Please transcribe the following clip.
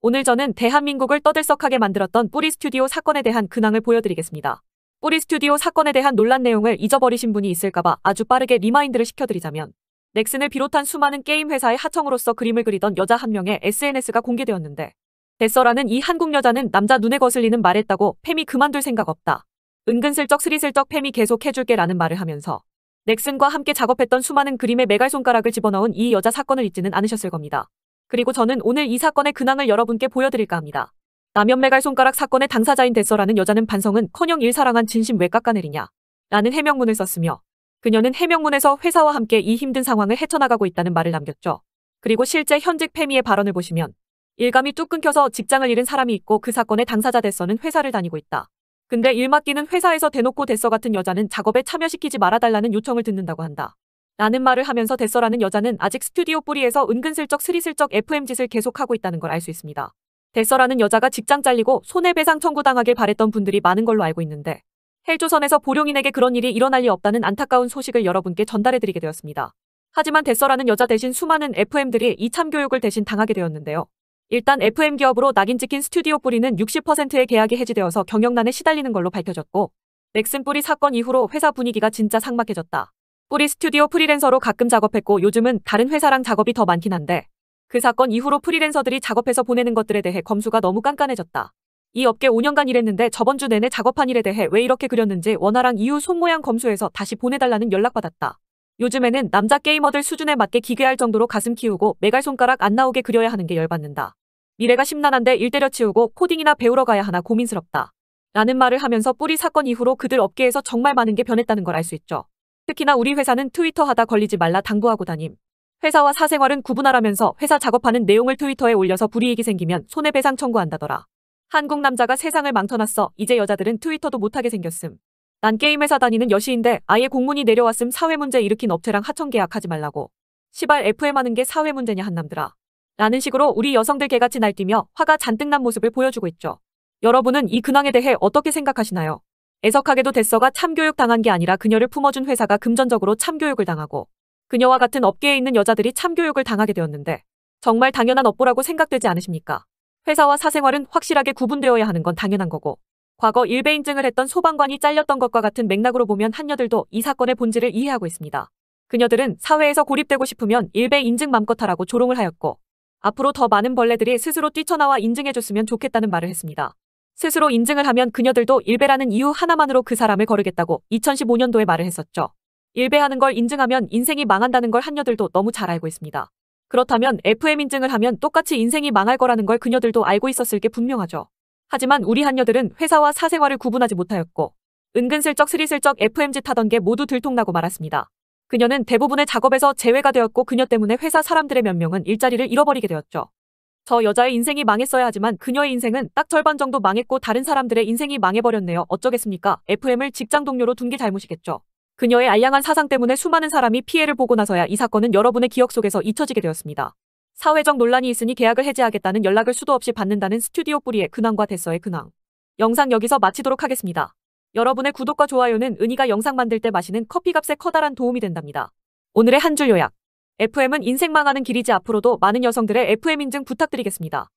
오늘 저는 대한민국을 떠들썩하게 만들었던 뿌리 스튜디오 사건에 대한 근황을 보여드리겠습니다. 뿌리 스튜디오 사건에 대한 논란 내용을 잊어버리신 분이 있을까봐 아주 빠르게 리마인드를 시켜드리자면 넥슨을 비롯한 수많은 게임 회사의 하청으로서 그림을 그리던 여자 한 명의 SNS가 공개되었는데 데서라는 이 한국 여자는 남자 눈에 거슬리는 말했다고 팸이 그만둘 생각 없다. 은근슬쩍 스리슬쩍 팸이 계속 해줄게라는 말을 하면서 넥슨과 함께 작업했던 수많은 그림의 메갈 손가락을 집어넣은 이 여자 사건을 잊지는 않으셨을 겁니다. 그리고 저는 오늘 이 사건의 근황을 여러분께 보여드릴까 합니다. 남연매갈 손가락 사건의 당사자인 데서라는 여자는 반성은커녕 일사랑한 진심 왜 깎아내리냐 라는 해명문을 썼으며 그녀는 해명문에서 회사와 함께 이 힘든 상황을 헤쳐나가고 있다는 말을 남겼죠. 그리고 실제 현직 페미의 발언을 보시면 일감이 뚝 끊겨서 직장을 잃은 사람이 있고 그 사건의 당사자 데서는 회사를 다니고 있다. 근데 일 맡기는 회사에서 대놓고 데서 같은 여자는 작업에 참여시키지 말아달라는 요청을 듣는다고 한다. 라는 말을 하면서 데서라는 여자는 아직 스튜디오 뿌리에서 은근슬쩍 스리슬쩍 FM짓을 계속하고 있다는 걸 알 수 있습니다. 데서라는 여자가 직장 잘리고 손해배상 청구당하길 바랬던 분들이 많은 걸로 알고 있는데 헬조선에서 보령인에게 그런 일이 일어날 리 없다는 안타까운 소식을 여러분께 전달해드리게 되었습니다. 하지만 데서라는 여자 대신 수많은 FM들이 이참 교육을 대신 당하게 되었는데요. 일단 FM 기업으로 낙인 찍힌 스튜디오 뿌리는 60%의 계약이 해지되어서 경영난에 시달리는 걸로 밝혀졌고 넥슨 뿌리 사건 이후로 회사 분위기가 진짜 삭막해졌다. 뿌리 스튜디오 프리랜서로 가끔 작업했고 요즘은 다른 회사랑 작업이 더 많긴 한데 그 사건 이후로 프리랜서들이 작업해서 보내는 것들에 대해 검수가 너무 깐깐해졌다. 이 업계 5년간 일했는데 저번 주 내내 작업한 일에 대해 왜 이렇게 그렸는지 원화랑 이후 손모양 검수해서 다시 보내달라는 연락받았다. 요즘에는 남자 게이머들 수준에 맞게 기괴할 정도로 가슴 키우고 메갈 손가락 안 나오게 그려야 하는 게 열받는다. 미래가 심란한데 일 때려치우고 코딩이나 배우러 가야 하나 고민스럽다. 라는 말을 하면서 뿌리 사건 이후로 그들 업계에서 정말 많은 게 변했다는 걸 알 수 있죠. 특히나 우리 회사는 트위터 하다 걸리지 말라 당부하고 다님. 회사와 사생활은 구분하라면서 회사 작업하는 내용을 트위터에 올려서 불이익이 생기면 손해배상 청구한다더라. 한국 남자가 세상을 망쳐놨어. 이제 여자들은 트위터도 못하게 생겼음. 난 게임회사 다니는 여시인데 아예 공문이 내려왔음 사회 문제 일으킨 업체랑 하청 계약하지 말라고. 시발 FM 하는 게 사회 문제냐 한남들아. 라는 식으로 우리 여성들 개같이 날뛰며 화가 잔뜩 난 모습을 보여주고 있죠. 여러분은 이 근황에 대해 어떻게 생각하시나요? 애석하게도 데서가 참교육 당한 게 아니라 그녀를 품어준 회사가 금전적으로 참교육을 당하고 그녀와 같은 업계에 있는 여자들이 참교육을 당하게 되었는데 정말 당연한 업보라고 생각되지 않으십니까? 회사와 사생활은 확실하게 구분되어야 하는 건 당연한 거고 과거 일베 인증을 했던 소방관이 잘렸던 것과 같은 맥락으로 보면 한녀들도 이 사건의 본질을 이해하고 있습니다. 그녀들은 사회에서 고립되고 싶으면 일베 인증 맘껏 하라고 조롱을 하였고 앞으로 더 많은 벌레들이 스스로 뛰쳐나와 인증해줬으면 좋겠다는 말을 했습니다. 스스로 인증을 하면 그녀들도 일베라는 이유 하나만으로 그 사람을 거르겠다고 2015년도에 말을 했었죠. 일베하는걸 인증하면 인생이 망한다는 걸 한녀들도 너무 잘 알고 있습니다. 그렇다면 FM 인증을 하면 똑같이 인생이 망할 거라는 걸 그녀들도 알고 있었을 게 분명하죠. 하지만 우리 한녀들은 회사와 사생활을 구분하지 못하였고 은근슬쩍 스리슬쩍 f m 짓하던게 모두 들통나고 말았습니다. 그녀는 대부분의 작업에서 제외가 되었고 그녀 때문에 회사 사람들의 몇 명은 일자리를 잃어버리게 되었죠. 저 여자의 인생이 망했어야 하지만 그녀의 인생은 딱 절반 정도 망했고 다른 사람들의 인생이 망해버렸네요. 어쩌겠습니까? FM을 직장 동료로 둔 게 잘못이겠죠. 그녀의 알량한 사상 때문에 수많은 사람이 피해를 보고 나서야 이 사건은 여러분의 기억 속에서 잊혀지게 되었습니다. 사회적 논란이 있으니 계약을 해지하겠다는 연락을 수도 없이 받는다는 스튜디오 뿌리의 근황과 됐어의 근황. 영상 여기서 마치도록 하겠습니다. 여러분의 구독과 좋아요는 은희가 영상 만들 때 마시는 커피값에 커다란 도움이 된답니다. 오늘의 한 줄 요약. FM은 인생 망하는 길이지 앞으로도 많은 여성들의 FM 인증 부탁드리겠습니다.